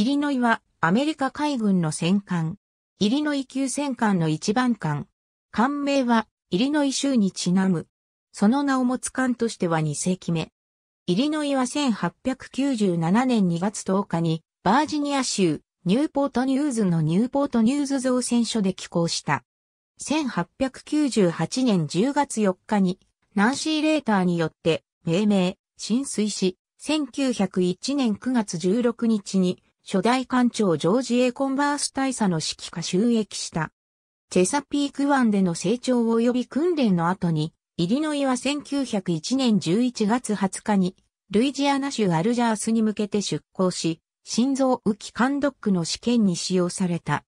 イリノイはアメリカ海軍の戦艦。イリノイ級戦艦の一番艦。艦名はイリノイ州にちなむ。その名を持つ艦としては2世紀目。イリノイは1897年2月10日にバージニア州ニューポートニューズのニューポートニューズ造船所で寄港した。1898年10月4日にナンシー・レーターによって命名、浸水し、1901年9月16日に初代艦長ジョージ・エコンバース大佐の指揮下収益した。チェサピーク湾での成長及び訓練の後に、イリノイは1901年11月20日に、ルイジアナ州アルジャースに向けて出港し、心臓浮き艦ドックの試験に使用された。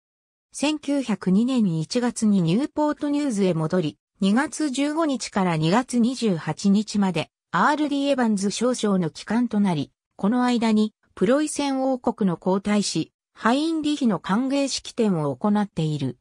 1902年1月にニューポートニューズへ戻り、2月15日から2月28日まで、RD エヴァンズ少将の帰還となり、この間にプロイセン王国の皇太子、ハインリヒの歓迎式典を行っている。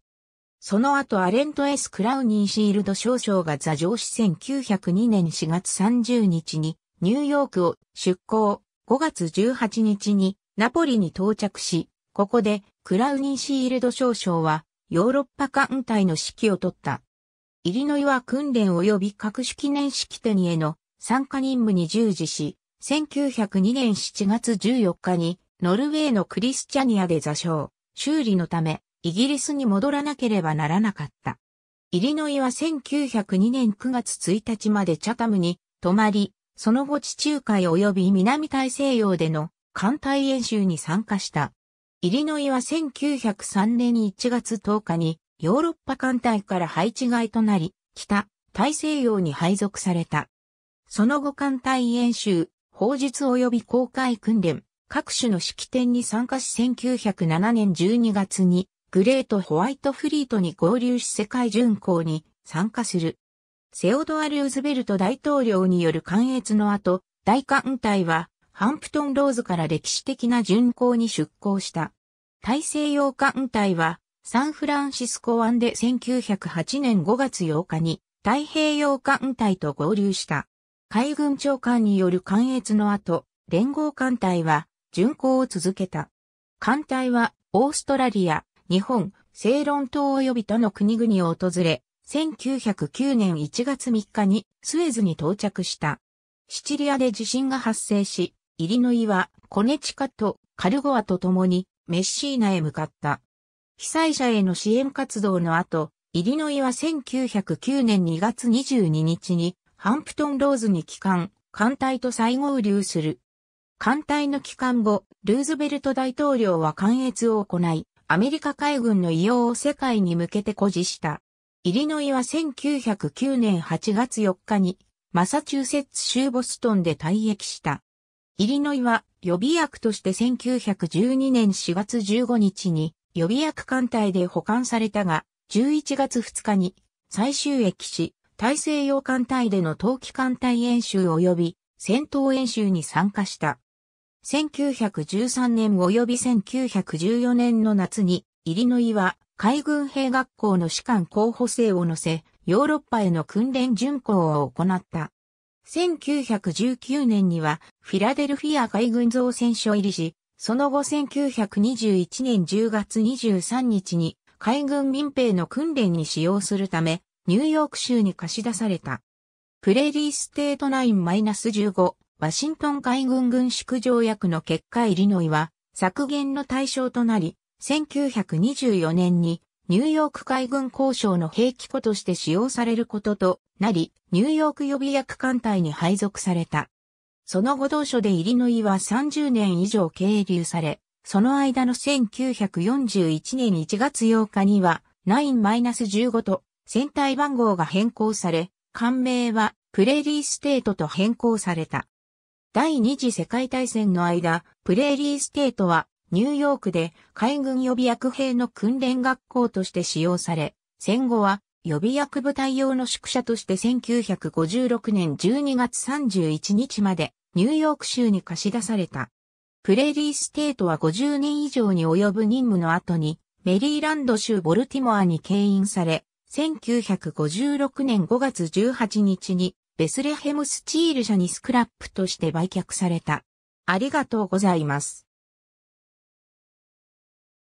その後アレント・エス・クラウニン・シールド少将が座上し1902年4月30日にニューヨークを出港5月18日にナポリに到着し、ここでクラウニン・シールド少将はヨーロッパ艦隊の指揮を取った。イリノイは訓練及び各種記念式典への参加任務に従事し、1902年7月14日に、ノルウェーのクリスチャニアで座礁、修理のため、イギリスに戻らなければならなかった。イリノイは1902年9月1日までチャタムに泊まり、その後地中海及び南大西洋での艦隊演習に参加した。イリノイは1903年1月10日にヨーロッパ艦隊から配置外となり、北、大西洋に配属された。その後艦隊演習、砲術及び公開訓練、各種の式典に参加し1907年12月にグレートホワイトフリートに合流し世界巡航に参加する。セオドア・ルーズベルト大統領による関越の後、大艦隊はハンプトン・ローズから歴史的な巡航に出航した。大西洋艦隊はサンフランシスコ湾で1908年5月8日に太平洋艦隊と合流した。海軍長官による関越の後、連合艦隊は巡航を続けた。艦隊はオーストラリア、日本、セイロン島及び他の国々を訪れ、1909年1月3日にスエズに到着した。シチリアで地震が発生し、イリノイはコネチカとカルゴアと共にメッシーナへ向かった。被災者への支援活動の後、イリノイは1909年2月22日にハンプトンローズに帰還、艦隊と再合流する。艦隊の帰還後、ルーズベルト大統領は関越を行い、アメリカ海軍の異様を世界に向けて誇示した。イリノイは1909年8月4日に、マサチューセッツ州ボストンで退役した。イリノイは予備役として1912年4月15日に予備役艦隊で保管されたが、11月2日に最終役し、大西洋艦隊での冬季艦隊演習及び戦闘演習に参加した。1913年及び1914年の夏に、イリノイは海軍兵学校の士官候補生を乗せ、ヨーロッパへの訓練巡航を行った。1919年にはフィラデルフィア海軍造船所入りし、その後1921年10月23日に海軍民兵の訓練に使用するため、ニューヨーク州に貸し出された。プレリーステート9イン -15、ワシントン海軍軍縮条約の結果イリノイは削減の対象となり、1924年にニューヨーク海軍交渉の兵器庫として使用されることとなり、ニューヨーク予備役艦隊に配属された。その後同書でイリノイは30年以上経流され、その間の1941年1月8日には9-15と船体番号が変更され、艦名はプレーリーステートと変更された。第二次世界大戦の間、プレーリーステートはニューヨークで海軍予備役兵の訓練学校として使用され、戦後は予備役部隊用の宿舎として1956年12月31日までニューヨーク州に貸し出された。プレーリーステートは50年以上に及ぶ任務の後にメリーランド州ボルティモアに牽引され、1956年5月18日にベスレヘムスチール社にスクラップとして売却された。ありがとうございます。